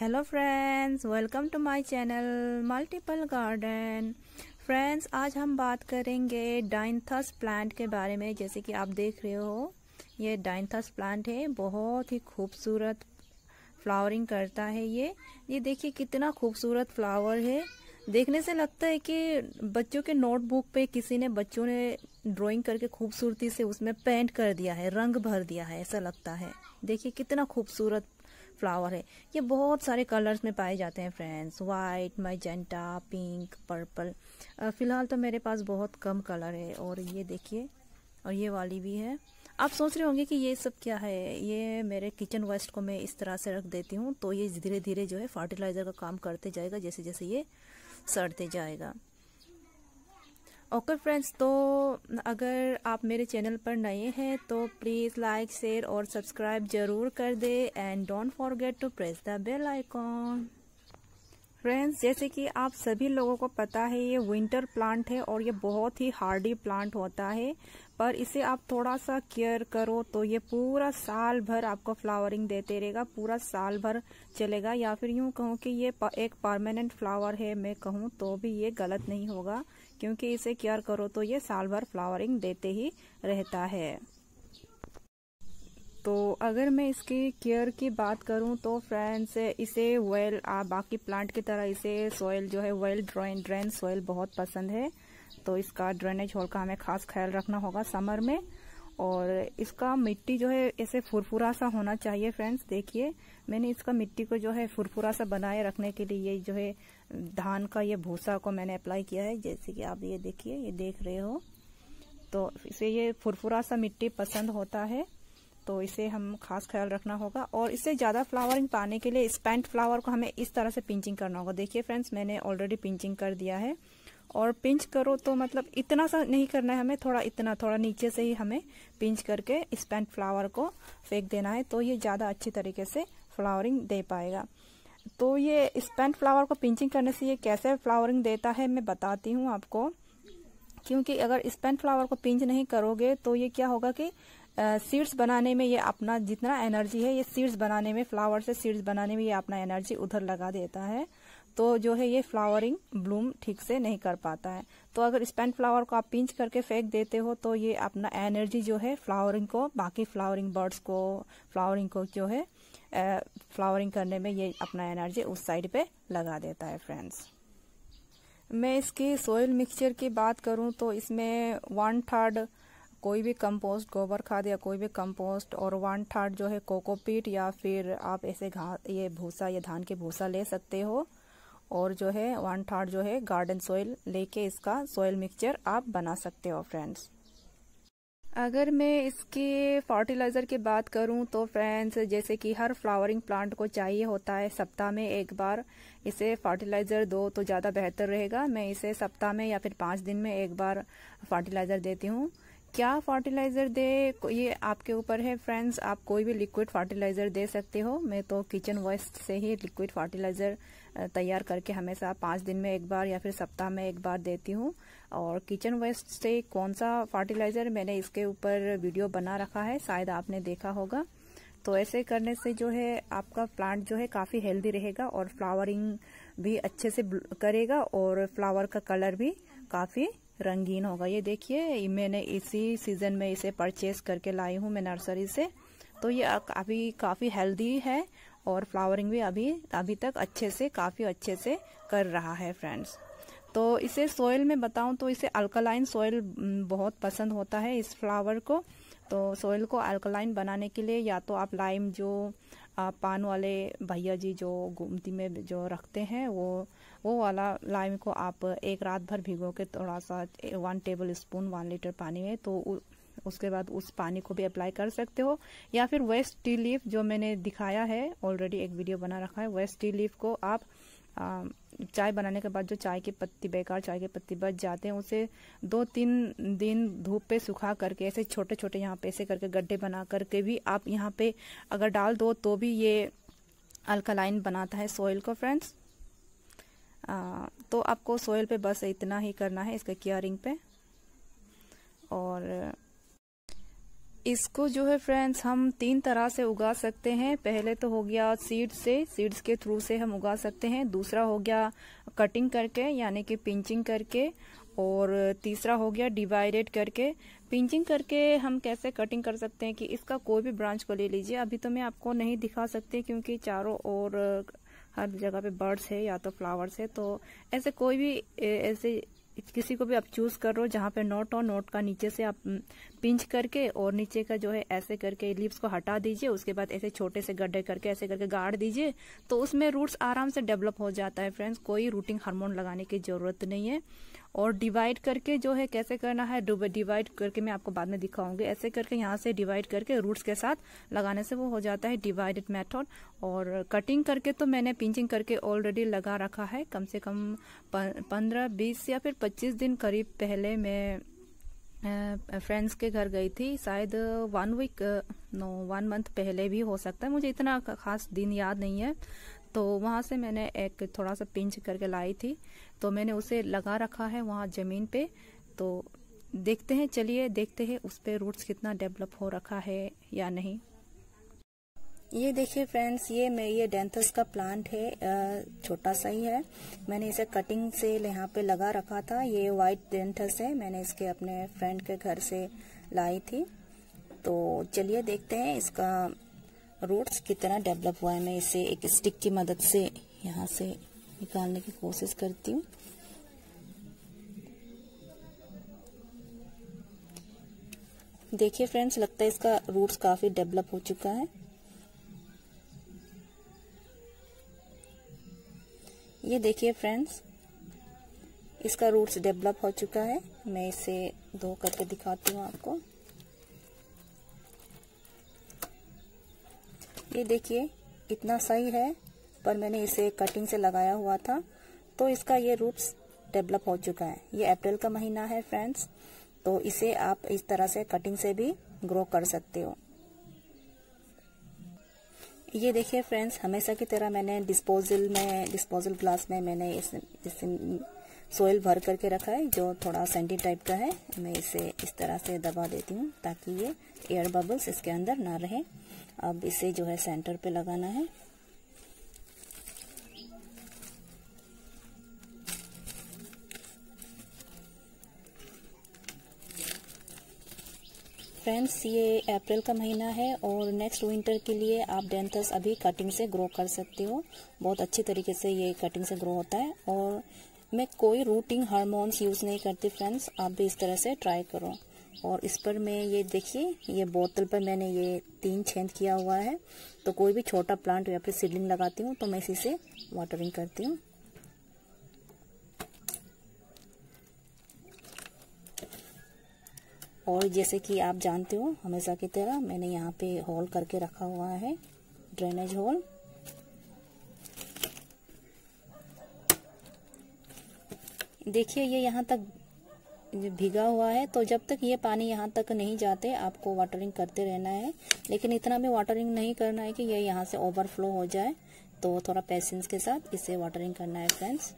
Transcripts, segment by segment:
hello friends welcome to my channel multiple garden friends आज हम बात करेंगे डाइनथस प्लांट के बारे में जैसे कि आप देख रहे हो ये डाइनथस प्लांट है बहुत ही खूबसूरत फ्लावरिंग करता है ये ये देखिए कितना खूबसूरत फ्लावर है देखने से लगता है कि बच्चों के नोटबुक पे किसी ने बच्चों ने ड्राइंग करके खूबसूरती से उसमें पेंट कर दिया है रंग भर दिया है ऐसा लगता है देखिए कितना खूबसूरत फ्लावर है ये बहुत सारे कलर्स में पाए जाते हैं friends white magenta pink purple फ़िलहाल तो मेरे पास बहुत कम कलर है और ये देखिए और ये वाली भी है आप सोच रहे होंगे कि ये सब क्या है ये मेरे किचन वेस्ट को मैं इस तरह से रख देती हूँ तो ये धीरे धीरे जो है फर्टिलाइज़र का काम करते जाएगा जैसे जैसे ये सड़ते जाएगा ओके फ्रेंड्स तो अगर आप मेरे चैनल पर नए हैं तो प्लीज़ लाइक शेयर और सब्सक्राइब ज़रूर कर दे and don't forget to press the bell icon friends जैसे कि आप सभी लोगों को पता है ये विंटर प्लांट है और ये बहुत ही हार्डी प्लांट होता है पर इसे आप थोड़ा सा केयर करो तो ये पूरा साल भर आपको फ्लावरिंग देते रहेगा पूरा साल भर चलेगा या फिर यूं कहूँ कि ये एक परमानेंट फ्लावर है मैं कहूँ तो भी ये गलत नहीं होगा क्योंकि इसे केयर करो तो ये साल भर फ्लावरिंग देते ही रहता है तो अगर मैं इसकी केयर की बात करूं तो फ्रेंड्स इसे वेल आ बाकी प्लांट की तरह इसे सोयल जो है वेल ड्रेन ड्रेन सोयल बहुत पसंद है तो इसका ड्रेनेज होल का हमें खास ख्याल रखना होगा समर में और इसका मिट्टी जो है ऐसे फुरफुरा सा होना चाहिए फ्रेंड्स देखिए मैंने इसका मिट्टी को जो है फुरफुरा सा बनाए रखने के लिए ये जो है धान का ये भूसा को मैंने अप्लाई किया है जैसे कि आप ये देखिए ये देख रहे हो तो इसे ये फुरफुरा सा मिट्टी पसंद होता है तो इसे हम खास ख्याल रखना होगा और इससे ज़्यादा फ्लावरिंग पाने के लिए स्पेंट फ्लावर को हमें इस तरह से पिंचिंग करना होगा देखिए फ्रेंड्स मैंने ऑलरेडी पिंचिंग कर दिया है और पिंच करो तो मतलब इतना सा नहीं करना है हमें थोड़ा इतना थोड़ा नीचे से ही हमें पिंच करके स्पेंट फ्लावर को फेंक देना है तो ये ज़्यादा अच्छी तरीके से फ्लावरिंग दे पाएगा तो ये स्पेंट फ्लावर को पिंचिंग करने से ये कैसे फ्लावरिंग देता है मैं बताती हूँ आपको क्योंकि अगर स्पेंट फ्लावर को पिंच नहीं करोगे तो ये क्या होगा कि सीड्स बनाने में ये अपना जितना एनर्जी है ये सीड्स बनाने में फ्लावर से सीड्स बनाने में ये अपना एनर्जी उधर लगा देता है तो जो है ये फ्लावरिंग ब्लूम ठीक से नहीं कर पाता है तो अगर स्पेंड फ्लावर को आप पिंच करके फेंक देते हो तो ये अपना एनर्जी जो है फ्लावरिंग को बाकी फ्लावरिंग बर्ड्स को फ्लावरिंग को जो है फ्लावरिंग करने में ये अपना एनर्जी उस साइड पे लगा देता है फ्रेंड्स मैं इसकी सोयल मिक्सचर की बात करूं तो इसमें वन थर्ड कोई भी कंपोस्ट गोबर खाद या कोई भी कंपोस्ट और वन थर्ड जो है कोकोपीट या फिर आप ऐसे घास ये भूसा या धान के भूसा ले सकते हो और जो है वन थर्ड जो है गार्डन सोयल लेके इसका सोयल मिक्सचर आप बना सकते हो फ्रेंड्स अगर मैं इसके फर्टिलाइज़र की बात करूं तो फ्रेंड्स जैसे कि हर फ्लावरिंग प्लांट को चाहिए होता है सप्ताह में एक बार इसे फर्टिलाइज़र दो तो ज़्यादा बेहतर रहेगा मैं इसे सप्ताह में या फिर पाँच दिन में एक बार फर्टिलाइज़र देती हूं क्या फर्टिलाइज़र दे ये आपके ऊपर है फ्रेंड्स आप कोई भी लिक्विड फर्टिलाइज़र दे सकते हो मैं तो किचन वेस्ट से ही लिक्विड फर्टिलाइज़र तैयार करके हमेशा पाँच दिन में एक बार या फिर सप्ताह में एक बार देती हूँ और किचन वेस्ट से कौन सा फर्टिलाइज़र मैंने इसके ऊपर वीडियो बना रखा है शायद आपने देखा होगा तो ऐसे करने से जो है आपका प्लांट जो है काफ़ी हेल्दी रहेगा और फ्लावरिंग भी अच्छे से करेगा और फ्लावर का कलर भी काफ़ी रंगीन होगा ये देखिए मैंने इसी सीजन में इसे परचेज करके लाई हूँ मैं नर्सरी से तो ये काफ़ी काफ़ी हेल्दी है और फ्लावरिंग भी अभी अभी तक अच्छे से काफ़ी अच्छे से कर रहा है फ्रेंड्स तो इसे सोयल में बताऊं तो इसे अल्कलाइन सोयल बहुत पसंद होता है इस फ्लावर को तो सोइल को अल्कलाइन बनाने के लिए या तो आप लाइम जो पान वाले भैया जी जो गुमती में जो रखते हैं वो वो वाला लाइम को आप एक रात भर भिगो के थोड़ा सा one tablespoon one litre पानी में तो उसके बाद उस पानी को भी अप्लाई कर सकते हो या फिर वेस्ट टी लीफ जो मैंने दिखाया है ऑलरेडी एक वीडियो बना रखा है वेस्ट टी लीफ को आप चाय बनाने के बाद जो चाय की पत्ती बेकार चाय के पत्ती बच जाते हैं उसे दो तीन दिन धूप पे सुखा करके ऐसे छोटे छोटे यहाँ पे ऐसे करके गड्ढे बना करके भी आप यहाँ पे अगर डाल दो तो भी ये अल्कलाइन बनाता है सोइल को फ्रेंड्स तो आपको सोयल पे बस इतना ही करना है इसके केयरिंग पे और इसको जो है फ्रेंड्स हम तीन तरह से उगा सकते हैं पहले तो हो गया सीड से सीड्स के थ्रू से हम उगा सकते हैं दूसरा हो गया कटिंग करके यानी कि पिंचिंग करके और तीसरा हो गया डिवाइडेड करके पिंचिंग करके हम कैसे कटिंग कर सकते हैं कि इसका कोई भी ब्रांच को ले लीजिए अभी तो मैं आपको नहीं दिखा सकती क्योंकि चारों ओर हर जगह पे बर्ड्स है या तो फ्लावर्स है तो ऐसे कोई भी ऐसे किसी को भी आप चूज कर रहे हो जहाँ पे नोट हो नोट का नीचे से आप पिंच हम्म, करके और नीचे का जो है ऐसे करके लिप्स को हटा दीजिए उसके बाद ऐसे छोटे से गड्ढे करके ऐसे करके गाड़ दीजिए तो उसमें रूट्स आराम से डेवलप हो जाता है फ्रेंड्स कोई रूटिंग हार्मोन लगाने की जरूरत नहीं है और डिवाइड करके जो है कैसे करना है डिवाइड करके मैं आपको बाद में दिखाऊंगी ऐसे करके यहाँ से डिवाइड करके रूट्स के साथ लगाने से वो हो जाता है डिवाइडेड मेथड और कटिंग करके तो मैंने पिंचिंग करके ऑलरेडी लगा रखा है कम से कम पंद्रह बीस या फिर पच्चीस दिन करीब पहले मैं फ्रेंड्स के घर गई थी शायद one week no one month पहले भी हो सकता है मुझे इतना खास दिन याद नहीं है तो वहाँ से मैंने एक थोड़ा सा पिंच करके लाई थी तो मैंने उसे लगा रखा है वहाँ ज़मीन पे तो देखते हैं चलिए देखते हैं उस पर रूट्स कितना डेवलप हो रखा है या नहीं ये देखिए फ्रेंड्स ये मैं ये डेंथस का प्लांट है छोटा सा ही है मैंने इसे कटिंग से यहाँ पे लगा रखा था ये वाइट डेंथस है मैंने इसके अपने फ्रेंड के घर से लाई थी तो चलिए देखते हैं इसका रोड्स की तरह डेवलप हुआ है मैं इसे एक स्टिक की मदद से यहाँ से निकालने की कोशिश करती हूँ देखिए फ्रेंड्स लगता है इसका रूट्स काफ़ी डेवलप हो चुका है ये देखिए फ्रेंड्स इसका रूट्स डेवलप हो चुका है मैं इसे धो करके दिखाती हूँ आपको ये देखिए इतना सही है पर मैंने इसे कटिंग से लगाया हुआ था तो इसका ये रूट्स डेवलप हो चुका है ये अप्रैल का महीना है फ्रेंड्स तो इसे आप इस तरह से कटिंग से भी ग्रो कर सकते हो ये देखिए फ्रेंड्स हमेशा की तरह मैंने डिस्पोजल में डिस्पोजल ग्लास में मैंने इस, इस सोयल भर करके रखा है जो थोड़ा सेंटी टाइप का है मैं इसे इस तरह से दबा देती हूँ ताकि ये एयर बबल्स इसके अंदर ना रहे अब इसे जो है सेंटर पे लगाना है फ्रेंड्स ये अप्रैल का महीना है और नेक्स्ट विंटर के लिए आप डेंथस अभी कटिंग से ग्रो कर सकते हो बहुत अच्छी तरीके से ये कटिंग से ग्रो होता है और मैं कोई रूटिंग हारमोन्स यूज़ नहीं करती फ्रेंड्स आप भी इस तरह से ट्राई करो और इस पर मैं ये देखिए ये बोतल पर मैंने ये तीन छेद किया हुआ है तो कोई भी छोटा प्लांट या फिर सीडलिंग लगाती हूँ तो मैं इसी से वाटरिंग करती हूँ और जैसे कि आप जानते हो हमेशा की तरह मैंने यहाँ पे होल करके रखा हुआ है ड्रेनेज होल देखिए ये यहाँ तक भिगा हुआ है तो जब तक ये पानी यहाँ तक नहीं जाते आपको वाटरिंग करते रहना है लेकिन इतना भी वाटरिंग नहीं करना है कि ये यहाँ से ओवरफ्लो हो जाए तो थोड़ा पेशेंस के साथ इसे वाटरिंग करना है फ्रेंड्स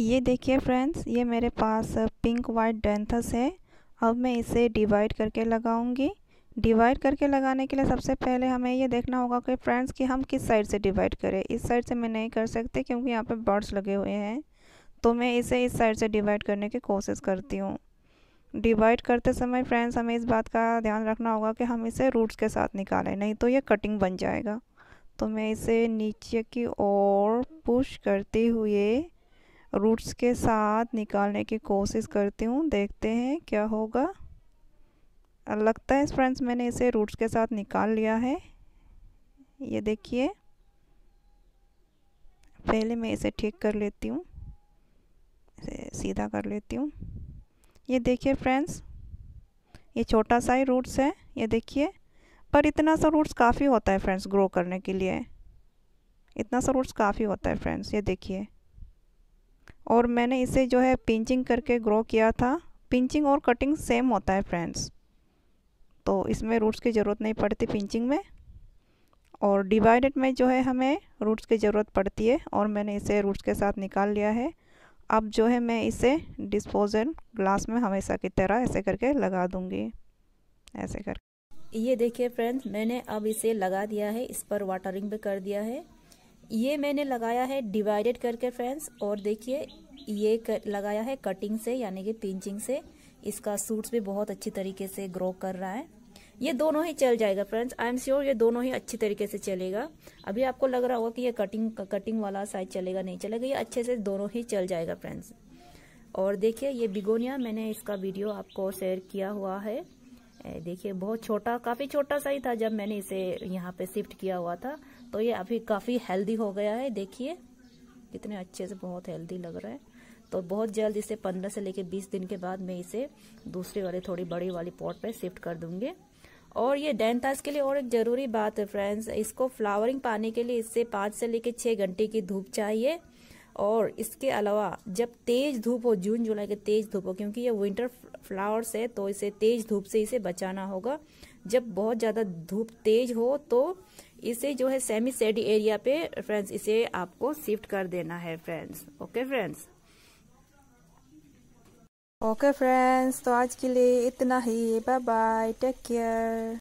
ये देखिए फ्रेंड्स ये मेरे पास पिंक वाइट डेंथस है अब मैं इसे डिवाइड करके लगाऊंगी डिवाइड करके लगाने के लिए सबसे पहले हमें ये देखना होगा कि फ्रेंड्स कि हम किस साइड से डिवाइड करें इस साइड से मैं नहीं कर सकते क्योंकि यहाँ पे बर्ड्स लगे हुए हैं तो मैं इसे इस साइड से डिवाइड करने की कोशिश करती हूँ डिवाइड करते समय फ्रेंड्स हमें इस बात का ध्यान रखना होगा कि हम इसे रूट्स के साथ निकालें नहीं तो ये कटिंग बन जाएगा तो मैं इसे नीचे की ओर पुश करते हुए रूट्स के साथ निकालने की कोशिश करती हूँ देखते हैं क्या होगा लगता है फ्रेंड्स मैंने इसे रूट्स के साथ निकाल लिया है ये देखिए पहले मैं इसे ठीक कर लेती हूँ इसे सीधा कर लेती हूँ ये देखिए फ्रेंड्स ये छोटा सा ही रूट्स है ये देखिए पर इतना सा रूट्स काफ़ी होता है फ्रेंड्स ग्रो करने के लिए इतना सा रूट्स काफ़ी होता है फ्रेंड्स ये देखिए और मैंने इसे जो है पिंचिंग करके ग्रो किया था पिंचिंग और कटिंग सेम होता है फ्रेंड्स तो इसमें रूट्स की ज़रूरत नहीं पड़ती पिंचिंग में और डिवाइडेड में जो है हमें रूट्स की ज़रूरत पड़ती है और मैंने इसे रूट्स के साथ निकाल लिया है अब जो है मैं इसे डिस्पोजल ग्लास में हमेशा की तरह ऐसे करके लगा दूँगी ऐसे कर ये देखिए फ्रेंड्स मैंने अब इसे लगा दिया है इस पर वाटरिंग भी कर दिया है ये मैंने लगाया है डिवाइडेड करके फ्रेंड्स और देखिए ये कर, लगाया है कटिंग से यानी कि पिंचिंग से इसका सूट्स भी बहुत अच्छी तरीके से ग्रो कर रहा है ये दोनों ही चल जाएगा फ्रेंड्स आई एम श्योर ये दोनों ही अच्छी तरीके से चलेगा अभी आपको लग रहा होगा कि ये कटिंग कटिंग वाला साइज चलेगा नहीं चलेगा ये अच्छे से दोनों ही चल जाएगा फ्रेंड्स और देखिए ये बिगोनिया मैंने इसका वीडियो आपको शेयर किया हुआ है देखिए बहुत छोटा काफ़ी छोटा सा ही था जब मैंने इसे यहाँ पे शिफ्ट किया हुआ था तो ये अभी काफ़ी हेल्दी हो गया है देखिए कितने अच्छे से बहुत हेल्दी लग रहा है तो बहुत जल्द इसे पंद्रह से लेकर बीस दिन के बाद मैं इसे दूसरे वाले थोड़ी बड़ी वाली पॉट पर शिफ्ट कर दूंगी और ये डेंतास के लिए और एक ज़रूरी बात है फ्रेंड्स इसको फ्लावरिंग पाने के लिए इससे पाँच से लेकर छः घंटे की धूप चाहिए और इसके अलावा जब तेज़ धूप हो जून जुलाई के तेज़ धूप हो क्योंकि ये विंटर फ्लावर्स है तो इसे तेज़ धूप से इसे बचाना होगा जब बहुत ज़्यादा धूप तेज़ हो तो इसे जो है सेमी सेडी एरिया पे फ्रेंड्स इसे आपको शिफ्ट कर देना है friends okay friends okay friends तो आज के लिए इतना ही बाय बाय टेक केयर